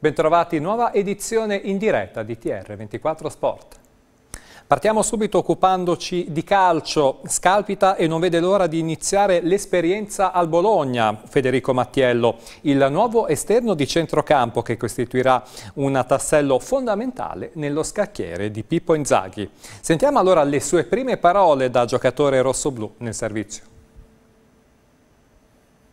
Bentrovati, nuova edizione in diretta di TR24 Sport. Partiamo subito occupandoci di calcio. Scalpita e non vede l'ora di iniziare l'esperienza al Bologna, Federico Mattiello, il nuovo esterno di centrocampo che costituirà un tassello fondamentale nello scacchiere di Pippo Inzaghi. Sentiamo allora le sue prime parole da giocatore rossoblù nel servizio.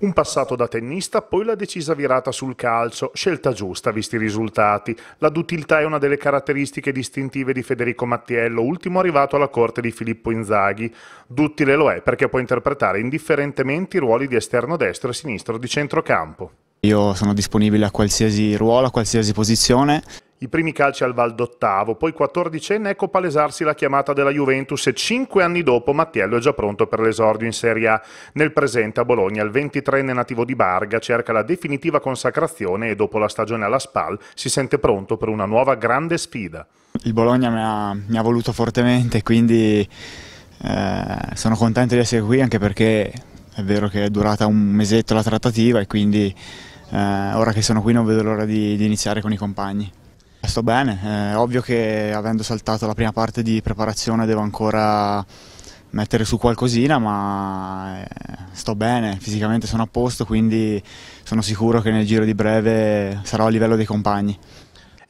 Un passato da tennista, poi la decisa virata sul calcio, scelta giusta visti i risultati. La dutilità è una delle caratteristiche distintive di Federico Mattiello, ultimo arrivato alla corte di Filippo Inzaghi. Duttile lo è perché può interpretare indifferentemente i ruoli di esterno destro e sinistro di centrocampo. Io sono disponibile a qualsiasi ruolo, a qualsiasi posizione i primi calci al Val d'Ottavo, poi 14enne ecco palesarsi la chiamata della Juventus e 5 anni dopo Mattiello è già pronto per l'esordio in Serie A. Nel presente a Bologna il 23enne nativo di Barga cerca la definitiva consacrazione e dopo la stagione alla SPAL si sente pronto per una nuova grande sfida. Il Bologna mi ha, mi ha voluto fortemente quindi eh, sono contento di essere qui anche perché è vero che è durata un mesetto la trattativa e quindi eh, ora che sono qui non vedo l'ora di, di iniziare con i compagni. Eh, sto bene, eh, è ovvio che avendo saltato la prima parte di preparazione devo ancora mettere su qualcosina, ma eh, sto bene, fisicamente sono a posto, quindi sono sicuro che nel giro di breve sarò a livello dei compagni.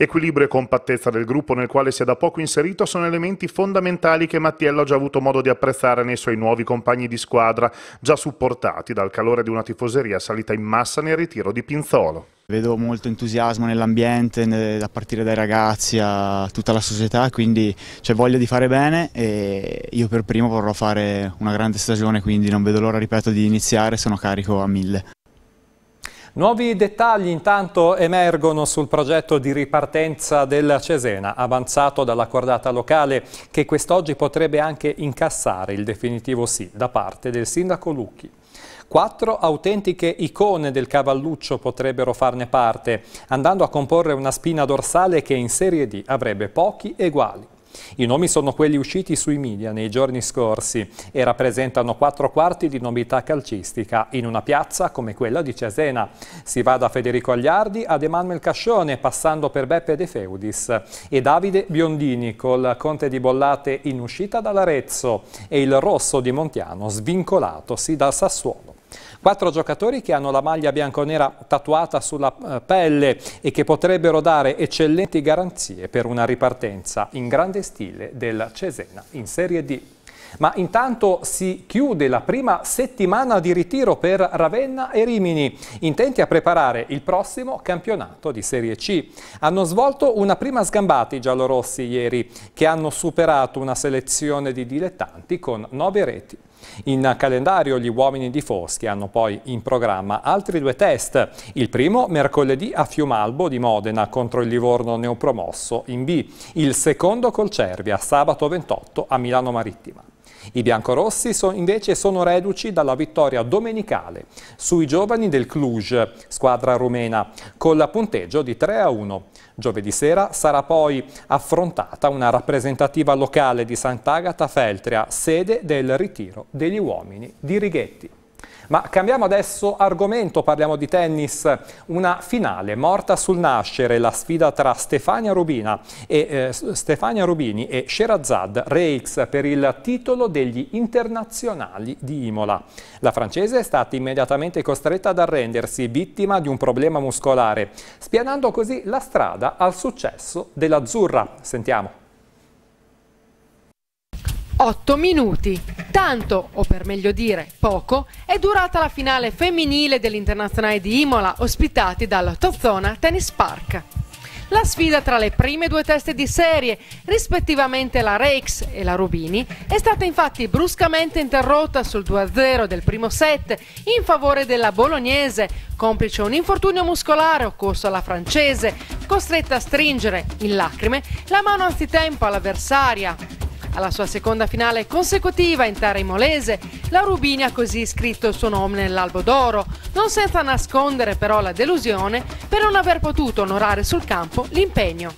Equilibrio e compattezza del gruppo nel quale si è da poco inserito sono elementi fondamentali che Mattiello ha già avuto modo di apprezzare nei suoi nuovi compagni di squadra, già supportati dal calore di una tifoseria salita in massa nel ritiro di Pinzolo. Vedo molto entusiasmo nell'ambiente, a partire dai ragazzi a tutta la società, quindi c'è voglia di fare bene e io per primo vorrò fare una grande stagione, quindi non vedo l'ora, ripeto, di iniziare, sono carico a mille. Nuovi dettagli intanto emergono sul progetto di ripartenza della Cesena, avanzato dalla cordata locale, che quest'oggi potrebbe anche incassare il definitivo sì da parte del sindaco Lucchi. Quattro autentiche icone del cavalluccio potrebbero farne parte, andando a comporre una spina dorsale che in Serie D avrebbe pochi eguali. I nomi sono quelli usciti sui media nei giorni scorsi e rappresentano quattro quarti di novità calcistica in una piazza come quella di Cesena. Si va da Federico Agliardi ad Emanuel Cascione, passando per Beppe De Feudis e Davide Biondini col Conte di Bollate in uscita dall'Arezzo e il Rosso di Montiano svincolatosi dal Sassuolo. Quattro giocatori che hanno la maglia bianconera tatuata sulla eh, pelle e che potrebbero dare eccellenti garanzie per una ripartenza in grande stile del Cesena in Serie D. Ma intanto si chiude la prima settimana di ritiro per Ravenna e Rimini, intenti a preparare il prossimo campionato di Serie C. Hanno svolto una prima sgambata i giallorossi ieri, che hanno superato una selezione di dilettanti con 9 reti. In calendario gli uomini di Foschi hanno poi in programma altri due test. Il primo mercoledì a Fiumalbo di Modena contro il Livorno neopromosso in B. Il secondo col Cervia sabato 28 a Milano Marittima. I biancorossi sono, invece sono reduci dalla vittoria domenicale sui giovani del Cluj, squadra rumena, con la punteggio di 3 a 1. Giovedì sera sarà poi affrontata una rappresentativa locale di Sant'Agata Feltria, sede del ritiro degli uomini di Righetti. Ma cambiamo adesso argomento, parliamo di tennis. Una finale morta sul nascere, la sfida tra Stefania, Rubina e, eh, Stefania Rubini e Sherazad Reix per il titolo degli internazionali di Imola. La francese è stata immediatamente costretta ad arrendersi, vittima di un problema muscolare, spianando così la strada al successo dell'azzurra. Sentiamo. 8 minuti. Tanto, o per meglio dire poco, è durata la finale femminile dell'Internazionale di Imola, ospitati dalla Tozzona Tennis Park. La sfida tra le prime due teste di serie, rispettivamente la Rakes e la Rubini, è stata infatti bruscamente interrotta sul 2-0 del primo set in favore della bolognese, complice un infortunio muscolare occorso alla francese, costretta a stringere, in lacrime, la mano anzitempo all'avversaria, alla sua seconda finale consecutiva in terra imolese, la Rubini ha così scritto il suo nome nell'albo d'oro, non senza nascondere però la delusione per non aver potuto onorare sul campo l'impegno.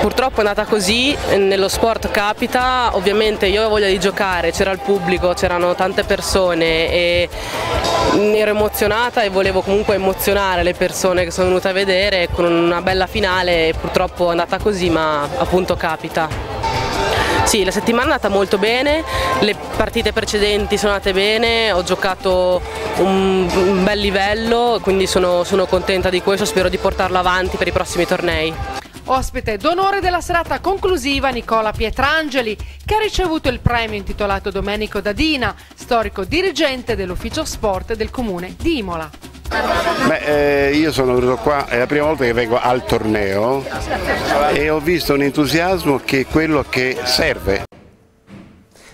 Purtroppo è andata così, nello sport capita, ovviamente io avevo voglia di giocare, c'era il pubblico, c'erano tante persone e ero emozionata e volevo comunque emozionare le persone che sono venute a vedere con una bella finale, purtroppo è andata così ma appunto capita. Sì, la settimana è andata molto bene, le partite precedenti sono andate bene, ho giocato un, un bel livello, quindi sono, sono contenta di questo, spero di portarlo avanti per i prossimi tornei. Ospite d'onore della serata conclusiva Nicola Pietrangeli, che ha ricevuto il premio intitolato Domenico Dadina, storico dirigente dell'ufficio sport del comune di Imola. Beh, eh, io sono venuto qua, è la prima volta che vengo al torneo e ho visto un entusiasmo che è quello che serve.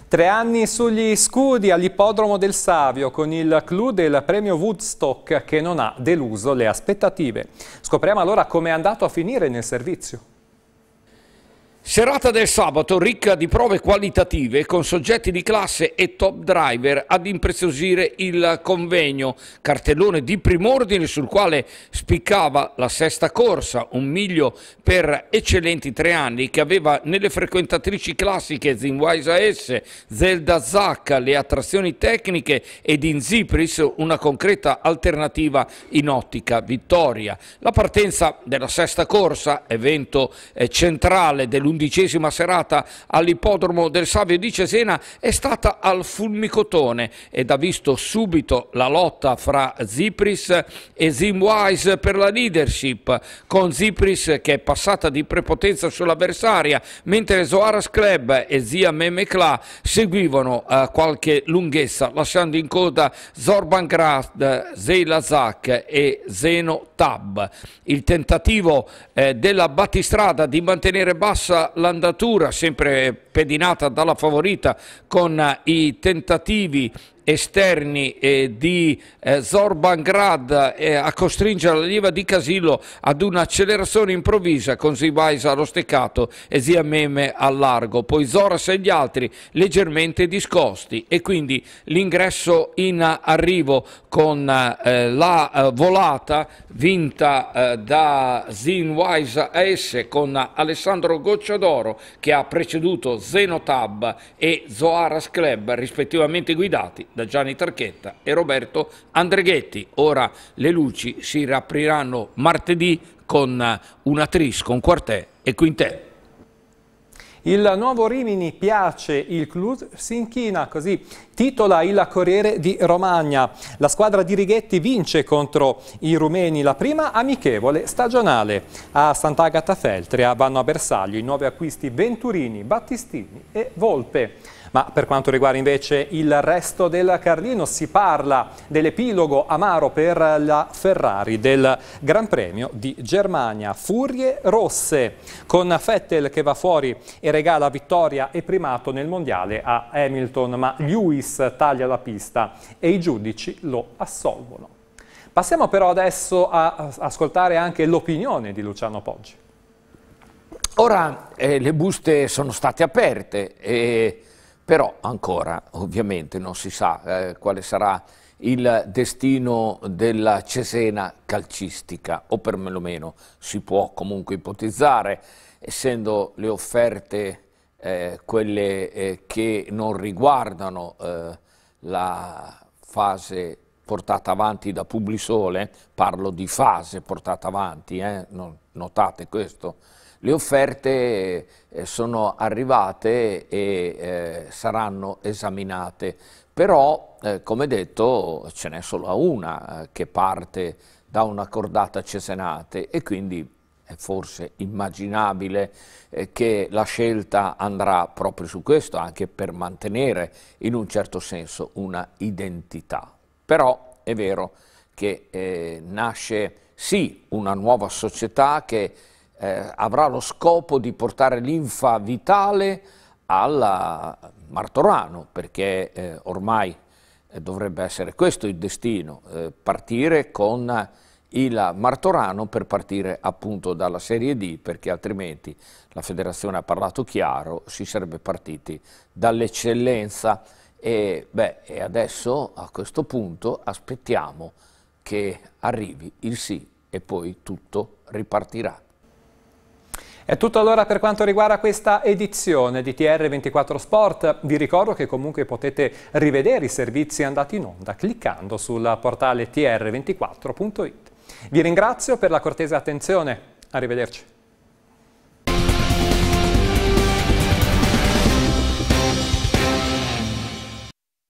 Tre anni sugli scudi all'ippodromo del Savio con il clou del premio Woodstock che non ha deluso le aspettative. Scopriamo allora come è andato a finire nel servizio. Serata del sabato ricca di prove qualitative con soggetti di classe e top driver ad impreziosire il convegno, cartellone di prim'ordine sul quale spiccava la sesta corsa, un miglio per eccellenti tre anni che aveva nelle frequentatrici classiche Zinwaisa S, Zelda Zacca, le attrazioni tecniche ed in Zipris una concreta alternativa in ottica vittoria. La partenza della sesta corsa, evento eh, centrale dell'ultimo l'undicesima serata all'ippodromo del Savio di Cesena è stata al fulmicotone ed ha visto subito la lotta fra Zipris e Zimwise per la leadership, con Zipris che è passata di prepotenza sull'avversaria, mentre Zoaras Club e Zia Memekla seguivano eh, qualche lunghezza, lasciando in coda Zorban Grad, Zeyla Zak e Zeno Tab. Il tentativo eh, della battistrada di mantenere bassa l'andatura sempre pedinata dalla favorita con i tentativi esterni eh, di eh, Zorban Grad eh, a costringere la l'allievo di Casillo ad un'accelerazione improvvisa con Zibais allo steccato e Zia Meme al largo, poi Zoras e gli altri leggermente discosti e quindi l'ingresso in arrivo con eh, la eh, volata vinta eh, da Zinwise AS con Alessandro Gocciadoro che ha preceduto Zenotab e Zoaras Club rispettivamente guidati da Gianni Tarchetta e Roberto Andreghetti. Ora le luci si riapriranno martedì con eh, una tris, con quartè e quintè. Il nuovo Rimini piace, il club si inchina, così titola il Corriere di Romagna. La squadra di Righetti vince contro i rumeni la prima amichevole stagionale. A Sant'Agata Feltria vanno a bersaglio i nuovi acquisti Venturini, Battistini e Volpe. Ma per quanto riguarda invece il resto del Carlino si parla dell'epilogo amaro per la Ferrari del Gran Premio di Germania. Furie rosse con Vettel che va fuori e regala vittoria e primato nel mondiale a Hamilton, ma Lewis taglia la pista e i giudici lo assolvono. Passiamo però adesso a ascoltare anche l'opinione di Luciano Poggi. Ora eh, le buste sono state aperte e però ancora ovviamente non si sa eh, quale sarà il destino della Cesena calcistica, o perlomeno si può comunque ipotizzare, essendo le offerte eh, quelle eh, che non riguardano eh, la fase portata avanti da Publisole, parlo di fase portata avanti, eh, notate questo, le offerte eh, sono arrivate e eh, saranno esaminate, però eh, come detto ce n'è solo una che parte da un'accordata cesenate e quindi è forse immaginabile che la scelta andrà proprio su questo, anche per mantenere in un certo senso una identità. Però è vero che eh, nasce sì una nuova società che eh, avrà lo scopo di portare l'infa vitale al Martorano, perché eh, ormai eh, dovrebbe essere questo il destino, eh, partire con il Martorano per partire appunto dalla Serie D, perché altrimenti la federazione ha parlato chiaro, si sarebbe partiti dall'eccellenza e, e adesso a questo punto aspettiamo che arrivi il sì e poi tutto ripartirà. È tutto allora per quanto riguarda questa edizione di TR24 Sport. Vi ricordo che comunque potete rivedere i servizi andati in onda cliccando sul portale tr24.it. Vi ringrazio per la cortese attenzione. Arrivederci.